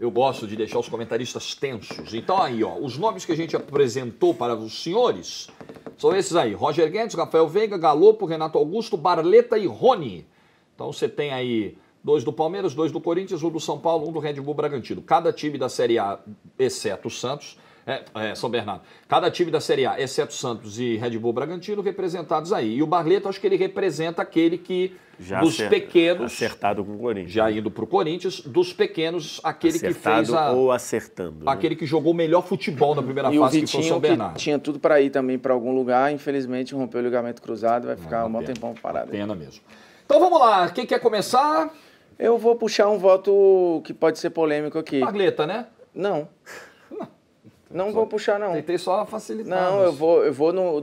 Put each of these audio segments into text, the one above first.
Eu gosto de deixar os comentaristas tensos. Então aí, ó, os nomes que a gente apresentou para os senhores são esses aí: Roger Guedes, Rafael Veiga, Galopo, Renato Augusto, Barleta e Rony. Então você tem aí dois do Palmeiras, dois do Corinthians, um do São Paulo, um do Red Bull Bragantino. Cada time da Série A, exceto o Santos, é, é, São Bernardo. Cada time da Série A, exceto Santos e Red Bull Bragantino, representados aí. E o Barleto, acho que ele representa aquele que, já dos pequenos... Acertado com o Corinthians. Já indo para o Corinthians, dos pequenos, aquele acertado que fez a... ou acertando. Né? Aquele que jogou o melhor futebol na primeira fase, o Vitinho, que foi o São Bernardo. tinha tudo para ir também para algum lugar, infelizmente rompeu o ligamento cruzado, vai ficar um bom tempão parado. Pena mesmo. Então vamos lá, quem quer começar... Eu vou puxar um voto que pode ser polêmico aqui. Barleta, né? Não. Tá não só, vou puxar, não. Tentei só facilitar. Não, mas... eu vou, eu vou no.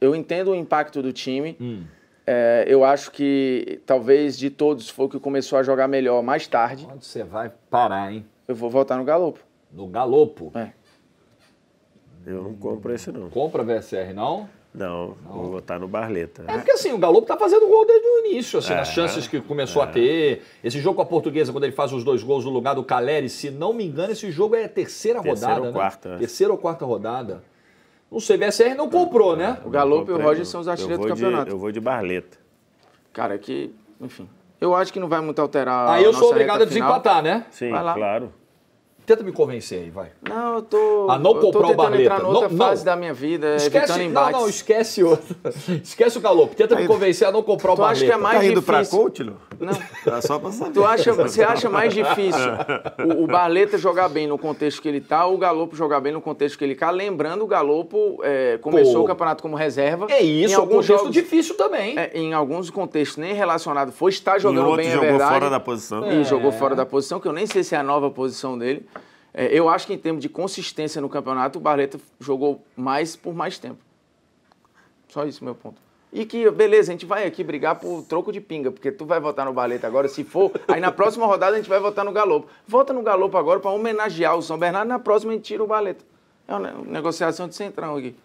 Eu entendo o impacto do time. Hum. É, eu acho que talvez de todos foi o que começou a jogar melhor mais tarde. Quando você vai parar, hein? Eu vou voltar no galopo. No galopo? É. Eu não compro esse, não. Compra VSR, não? Não, não. vou votar no Barleta. É porque assim, o Galo tá fazendo gol desde o início, assim, é, nas chances que começou é. a ter. Esse jogo com a portuguesa, quando ele faz os dois gols no lugar do Caleri, se não me engano, esse jogo é a terceira, terceira rodada. Ou né? quarta, Terceira ou quarta rodada. O CBSR não comprou, né? é, né? O Galo e o Roger são os artilheiros do campeonato. De, eu vou de Barleta. Cara, é que, enfim. Eu acho que não vai muito alterar. Aí eu sou obrigado a desempatar, final. né? Sim, claro. Tenta me convencer aí, vai. Não, eu tô. A não eu comprar tô o Barleta. entrar noutra não, fase não. da minha vida, esquece, embates. Não, não, esquece o, esquece o calor. Tenta tá me convencer a não comprar tu o Barleta. acho que é mais tá indo difícil. pra coach, Lu? Não. É só pra saber. Tu acha, você acha mais difícil o, o, Barleta jogar bem no contexto que ele tá ou o Galopo jogar bem no contexto que ele tá? Lembrando, o Galopo é, começou Pô. o campeonato como reserva. É isso, em alguns contexto jogos, difícil também. É, em alguns contextos nem relacionado foi, estar jogando bem, é jogou é verdade. jogou fora da posição. E jogou é. fora da posição, que eu nem sei se é a nova posição dele. É, eu acho que em termos de consistência no campeonato, o Barleta jogou mais por mais tempo. Só isso, meu ponto e que, beleza, a gente vai aqui brigar por troco de pinga, porque tu vai votar no Baleta agora, se for, aí na próxima rodada a gente vai votar no Galopo. Vota no Galopo agora para homenagear o São Bernardo, na próxima a gente tira o Baleta. É uma negociação de centrão aqui.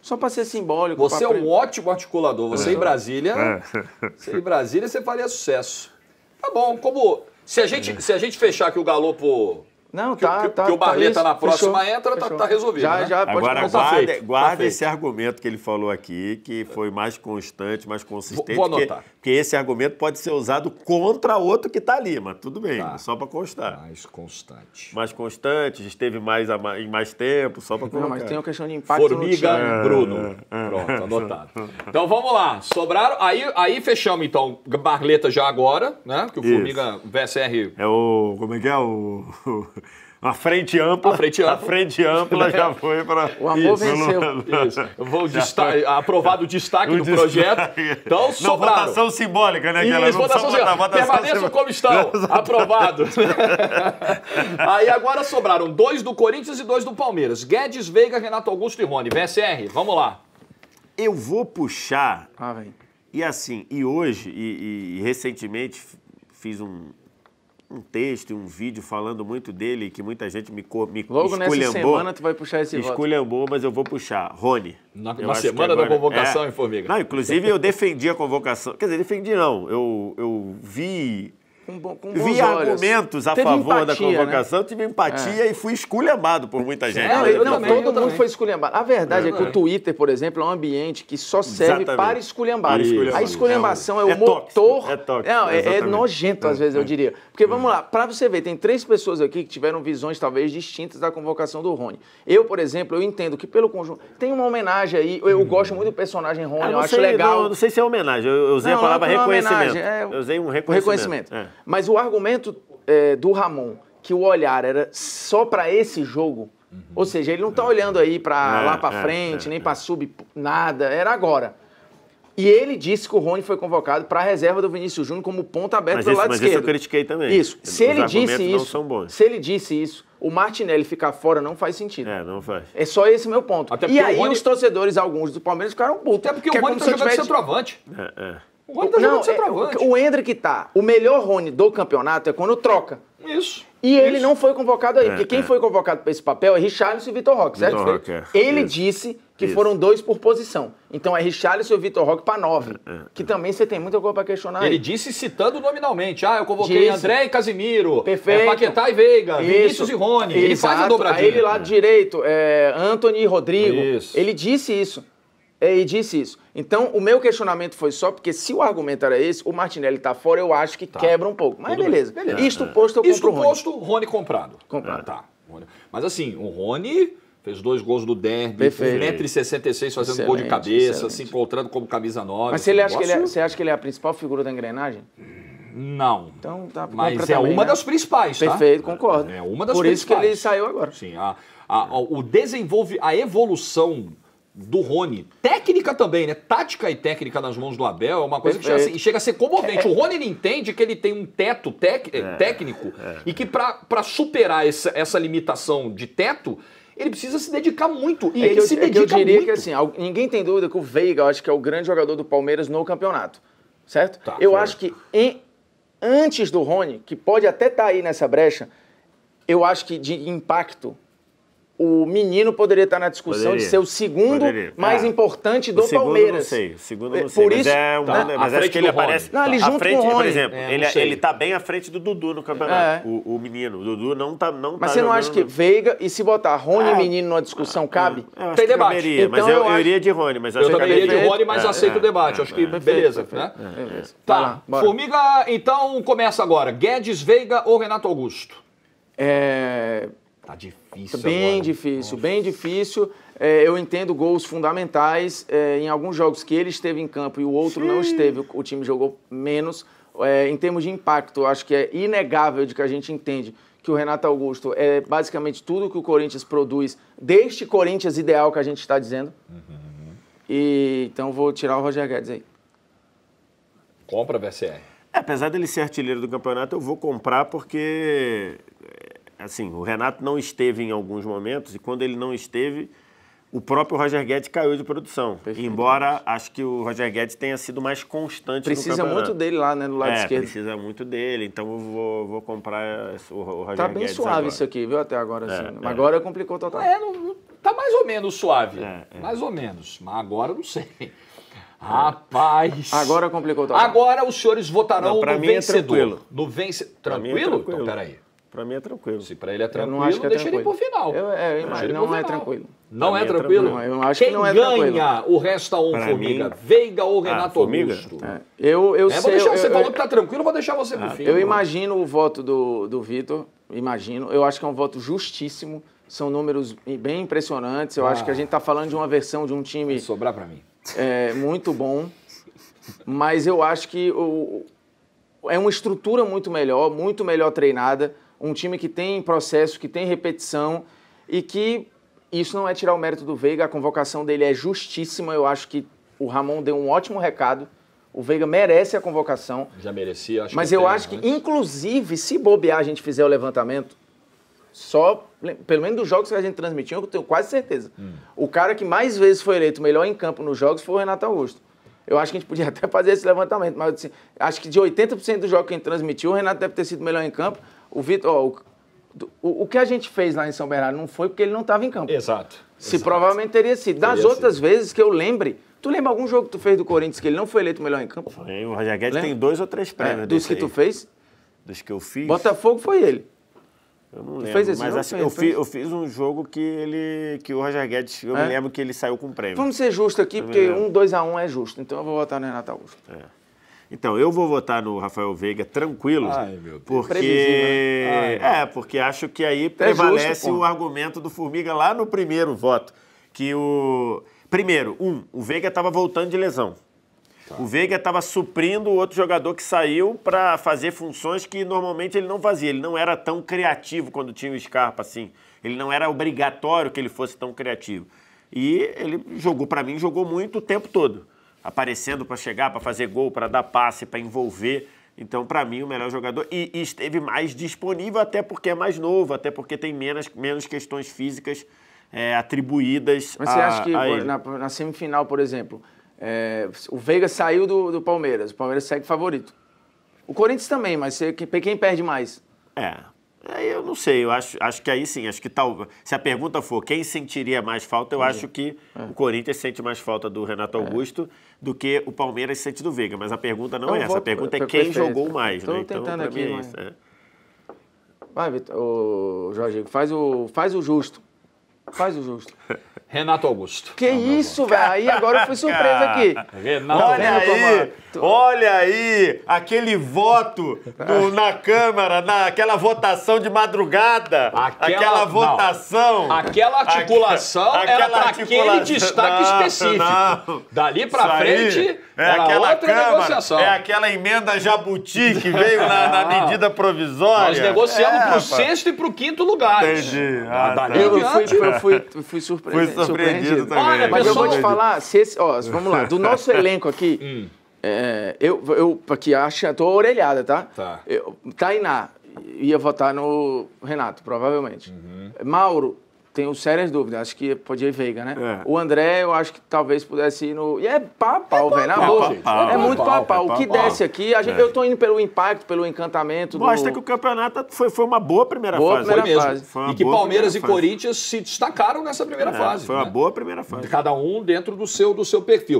Só para ser simbólico. Você é um ótimo articulador. Você é. em Brasília. É. Você em Brasília você faria sucesso. Tá bom, como. Se a gente, se a gente fechar que o Galopo não, que, tá, que, tá, que o tá, tá, Barleta tá na próxima fechou, entra, fechou. Tá, tá, resolvido. Já, né? já, Agora, guarda, tá esse argumento que ele falou aqui, que foi mais constante, mais consistente. Vou, vou anotar. Que porque esse argumento pode ser usado contra outro que está ali, mas tudo bem, tá. só para constar. Mais constante. Mais constante, esteve mais em mais tempo, só para constar. Não, mas tem uma questão de impacto Formiga no Bruno. É, é. Pronto, anotado. Então vamos lá, sobraram. Aí, aí fechamos então Barleta já agora, né? Que o Isso. Formiga VSR. É o. Como é que é? O. A frente ampla. A frente ampla, a frente ampla já foi para. O amor isso, venceu. Isso. Eu vou destaque, aprovado o destaque o do destaque. projeto. Então, não, sobraram. votação simbólica, né? Guilherme? isso, votação simbólica. Votação Permaneçam simbólica. como estão. aprovado. Aí agora sobraram dois do Corinthians e dois do Palmeiras. Guedes, Veiga, Renato Augusto e Rony. VSR, vamos lá. Eu vou puxar. Ah, e assim, e hoje, e, e recentemente fiz um, um texto, um vídeo falando muito dele, que muita gente me, me Logo nessa semana tu vai puxar esse Esculhambou, voto. mas eu vou puxar. Rony. Na, na semana agora, da convocação, é, hein, Formiga? Não, inclusive eu defendi a convocação. Quer dizer, defendi não. Eu, eu vi com, bom, com bons Vi olhos. argumentos a teve favor empatia, da né? convocação, né? tive empatia é. e fui esculhambado por muita gente. Não, eu, não, também, todo mundo foi esculhambado. A verdade é, é que o Twitter, por exemplo, é um ambiente que só serve exatamente. para esculhambar. A esculhambação é, o é motor. é tóxico. Não, é, é nojento, às vezes, eu é. diria. Porque vamos lá, para você ver, tem três pessoas aqui que tiveram visões talvez distintas da convocação do Rony. Eu, por exemplo, eu entendo que pelo conjunto. Tem uma homenagem aí, eu, hum. gosto muito do personagem Rony, ah, eu, acho legal. Não, sei se é homenagem, eu usei a palavra reconhecimento. eu usei um reconhecimento. reconhecimento. É. Mas o argumento é, do Ramon, que o olhar era só para esse jogo, uhum. ou seja, ele não está olhando aí para é, lá para é, frente, é, nem é. para sub, nada, era agora. E ele disse que o Rony foi convocado para a reserva do Vinícius Júnior como ponta aberta do lado mas esquerdo. Mas eu critiquei também. Isso. Se Os ele disse isso, se ele disse isso, o Martinelli ficar fora não faz sentido. É, não faz. É só esse meu ponto. Até e aí Rony... os torcedores, alguns do Palmeiras, ficaram putos. Até porque o Rony é tá jogando centroavante. É, é. É, o Rony tá jogando centroavante. É, o, o Hendrick tá. O melhor Rony do campeonato é quando troca. Isso. E ele isso. não foi convocado aí, é, porque quem é. foi convocado para esse papel é Richarlison e Vitor Roque, certo? Vitor Roque, é. Ele isso. disse que isso. foram dois por posição. Então é Richarlison e Vitor Roque para nove, é, é, que também você tem muita coisa para questionar. Ele aí. disse citando nominalmente, ah, eu convoquei disse. André e Casimiro, Perfeito. É, Paquetá e Veiga, Vinícius e Rony. Ele faz a dobradinha. Aí ele lá direito, é, Anthony e Rodrigo. Ele disse isso e disse isso. Então, o meu questionamento foi só porque se o argumento era esse, o Martinelli tá fora, eu acho que tá. quebra um pouco. Mas beleza. beleza. Isto posto, eu compro Isto o Rony. posto, Rony comprado. Comprado. É. Tá. Mas assim, o Rony fez dois gols do derby, 1,66m fazendo excelente, gol de cabeça, excelente. se encontrando como camisa nova. Mas assim, você acha, que ele é, você acha que ele é a principal figura da engrenagem? Não. Então tá Mas é também, uma né? das principais, tá? Perfeito, concordo. É uma das Por principais. Por isso que ele saiu agora. Sim, a, a, a o desenvolve, a evolução do Rony. Técnica também, né? Tática e técnica nas mãos do Abel é uma coisa Perfeito. que chega a, ser, chega a ser comovente. É. O Rony ele entende que ele tem um teto tec, é. técnico é. e que para superar essa, essa limitação de teto, ele precisa se dedicar muito. E é ele eu, se é dedica muito. Eu diria muito. que assim, ninguém tem dúvida que o Veiga, eu acho que é o grande jogador do Palmeiras no campeonato. Certo? Tá, eu foi. acho que em, antes do Rony, que pode até estar tá aí nessa brecha, eu acho que de impacto o menino poderia estar na discussão poderia. de ser o segundo poderia. mais ah, importante do o segundo Palmeiras. Não sei, o segundo é, não sei. Por mas isso, é um, tá, mas acho que ele aparece. É não, ele junto frente, com o Rony. Por exemplo, é, ele, está bem à frente do Dudu no campeonato. É. O, o, menino. O Dudu não está Não mas tá você não acha que Veiga e se botar Rony e ah, menino numa discussão ah, cabe? Tem debate. Caberia, então, mas eu, eu, acho... eu, iria de Rony, mas acho eu que. Eu iria de Rony, mas é, aceito o debate. Acho que né? beleza. Tá. Formiga, então começa agora. Guedes, Veiga ou Renato Augusto? É. Tá difícil. Bem agora. difícil, Nossa. bem difícil. É, eu entendo gols fundamentais é, em alguns jogos que ele esteve em campo e o outro Sim. não esteve, o time jogou menos. É, em termos de impacto, acho que é inegável de que a gente entende que o Renato Augusto é basicamente tudo que o Corinthians produz deste Corinthians ideal que a gente está dizendo. Uhum. E então vou tirar o Roger Guedes aí. Compra, VCR. É, apesar dele ser artilheiro do campeonato, eu vou comprar porque assim, o Renato não esteve em alguns momentos e quando ele não esteve, o próprio Roger Guedes caiu de produção. Embora acho que o Roger Guedes tenha sido mais constante Precisa muito dele lá, né, do lado é, esquerdo. precisa muito dele, então eu vou, vou comprar o, Roger Guedes Tá bem Guedes suave agora. isso aqui, viu, até agora. É, assim. é. Agora complicou total. É, não, tá mais ou menos suave, é, é. mais ou menos, mas agora não sei. Rapaz. Agora complicou total. Agora os senhores votarão não, no, mim é vencedor. É tranquilo. No vence... Tranquilo? Mim é tranquilo? Então, peraí. Para mim é tranquilo. Se para ele é tranquilo, eu não acho que é deixa tranquilo. ele pro final. Eu, é, eu imagino, não, não é tranquilo. Não é, é, tranquilo? Não, eu acho Quem que não é tranquilo. ganha o resto a um Formiga? Mim... Veiga ou ah, Renato ah, Augusto? É. Eu, eu é, sei. Deixar, eu, você eu, falou que tá tranquilo, vou deixar você pro ah, fim. Eu imagino o voto do, do Vitor, imagino. Eu acho que é um voto justíssimo. São números bem impressionantes. Eu ah. acho que a ah. gente tá falando de uma versão de um time. Vai sobrar para mim. É, muito bom. Mas eu acho que o, é uma estrutura muito melhor, muito melhor treinada um time que tem processo, que tem repetição e que isso não é tirar o mérito do Veiga, a convocação dele é justíssima, eu acho que o Ramon deu um ótimo recado. O Veiga merece a convocação. Já merecia, acho. Mas eu acho que, né? inclusive, se bobear a gente fizer o levantamento, só, pelo menos dos jogos que a gente transmitiu, eu tenho quase certeza. Hum. O cara que mais vezes foi eleito melhor em campo nos jogos foi o Renato Augusto. Eu acho que a gente podia até fazer esse levantamento, mas disse, acho que de 80% dos jogos que a gente transmitiu, o Renato deve ter sido melhor em campo. O Vitor, ó, o, o, que a gente fez lá em São Bernardo não foi porque ele não estava em campo. Exato. Se exato. provavelmente teria sido. Das teria outras sido. vezes que eu lembre, Tu lembra algum jogo que tu fez do Corinthians que ele não foi eleito melhor em campo? Foi. O Roger Guedes Lembra? tem dois ou três prêmios. É, dos que aí. tu fez? Dos que eu fiz. Botafogo foi ele. Eu não lembro. Esse, mas assim, fez, eu, fiz, eu, fiz, um jogo que ele. que o Roger Guedes, eu é? me lembro que ele saiu com prêmio. Vamos ser justos aqui, eu porque um 2 a 1 um é justo. Então eu vou votar no Renato Augusto. É. Então, eu vou votar no Rafael Veiga tranquilo, Ai, porque né? Ai, é, porque acho que aí é prevalece justo, o argumento do Formiga lá no primeiro voto, que o primeiro, um, o Veiga estava voltando de lesão. O Veiga estava suprindo o outro jogador que saiu para fazer funções que normalmente ele não fazia. Ele não era tão criativo quando tinha o Scarpa, assim. Ele não era obrigatório que ele fosse tão criativo. E ele jogou, para mim, jogou muito o tempo todo. Aparecendo para chegar, para fazer gol, para dar passe, para envolver. Então, para mim, o melhor jogador. E, e, esteve mais disponível, até porque é mais novo, até porque tem menos, menos questões físicas é, atribuídas. Mas você a, acha que a... na, na semifinal, por exemplo, é, o Veiga saiu do, do, Palmeiras, o Palmeiras segue favorito. O Corinthians também, mas quem perde mais? É. é. Eu não sei, eu acho, acho que aí sim, acho que tal. Se a pergunta for quem sentiria mais falta, eu acho que é. o Corinthians sente mais falta do Renato é. Augusto é. do que o Palmeiras sente do Veiga. Mas a pergunta não, é essa, a pergunta é quem jogou mais, Estou né? Então, tentando aqui, mim é mas... Vai, Vitor, Jorge, faz o, faz o justo. Faz o justo. Renato Augusto. Que isso, velho. Aí agora eu fui surpresa aqui. Renato Olha aí. Olha aí, aquele voto do, na Câmara, naquela votação de madrugada, aquela, aquela votação. Não. Aquela articulação era para aquele destaque não, específico. Não. Dali para frente, é era aquela outra Câmara, negociação. É aquela emenda jabuti que veio na, na medida provisória. Nós negociamos é, para o sexto e para o quinto lugar. Entendi. Ah, ah tá. eu, fui, eu fui, fui, surpreendido. Fui surpreendido também. Olha, Mas pessoal... eu vou te falar, se esse, ó, vamos lá, do nosso elenco aqui... Hum é, eu, eu, aqui, acho que tô orelhada, tá? Tá. Eu, Tainá ia votar no Renato, provavelmente. Uhum. Mauro, tenho sérias dúvidas. Acho que podia ir Veiga, né? É. O André, eu acho que talvez pudesse ir no. E é papau, velho, na boa. É muito papau. É o que desce aqui, a gente, é. eu tô indo pelo impacto, pelo encantamento. Mostra do... que o campeonato foi, foi uma boa primeira boa fase. Primeira foi mesmo. Fase. Foi e que Palmeiras e fase. Corinthians se destacaram nessa primeira é, fase. Foi uma né? boa primeira fase. Cada um dentro do seu, do seu perfil.